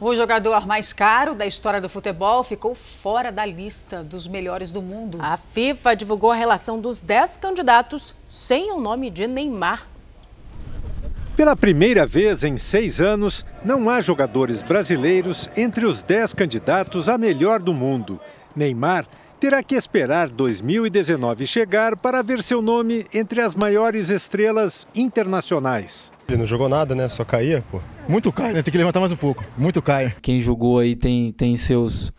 O jogador mais caro da história do futebol ficou fora da lista dos melhores do mundo. A FIFA divulgou a relação dos 10 candidatos sem o nome de Neymar. Pela primeira vez em seis anos, não há jogadores brasileiros entre os 10 candidatos a melhor do mundo. Neymar terá que esperar 2019 chegar para ver seu nome entre as maiores estrelas internacionais. Ele não jogou nada, né? Só caía, pô. Muito cai, né? Tem que levantar mais um pouco. Muito cai. Quem jogou aí tem, tem seus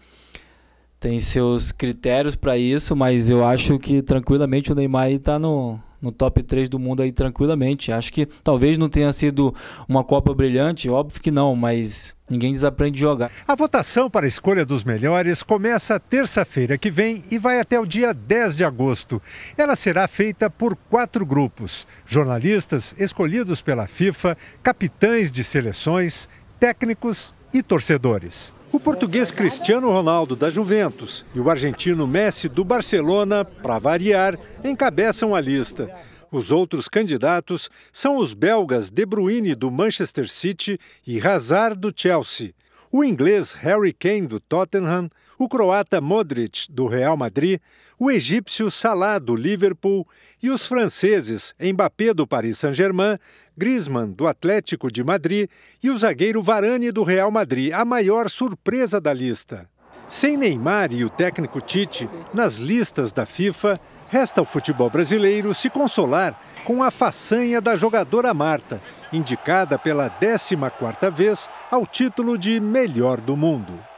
tem seus critérios para isso, mas eu acho que tranquilamente o Neymar está no no top 3 do mundo aí tranquilamente. Acho que talvez não tenha sido uma Copa brilhante, óbvio que não, mas ninguém desaprende de jogar. A votação para a escolha dos melhores começa terça-feira que vem e vai até o dia 10 de agosto. Ela será feita por quatro grupos: jornalistas escolhidos pela FIFA, capitães de seleções, técnicos e torcedores. O português Cristiano Ronaldo da Juventus e o argentino Messi do Barcelona, para variar, encabeçam a lista. Os outros candidatos são os belgas De Bruyne do Manchester City e Hazard do Chelsea o inglês Harry Kane do Tottenham, o croata Modric do Real Madrid, o egípcio Salah do Liverpool e os franceses Mbappé do Paris Saint-Germain, Griezmann do Atlético de Madrid e o zagueiro Varane do Real Madrid, a maior surpresa da lista. Sem Neymar e o técnico Tite nas listas da FIFA, Resta ao futebol brasileiro se consolar com a façanha da jogadora Marta, indicada pela 14ª vez ao título de melhor do mundo.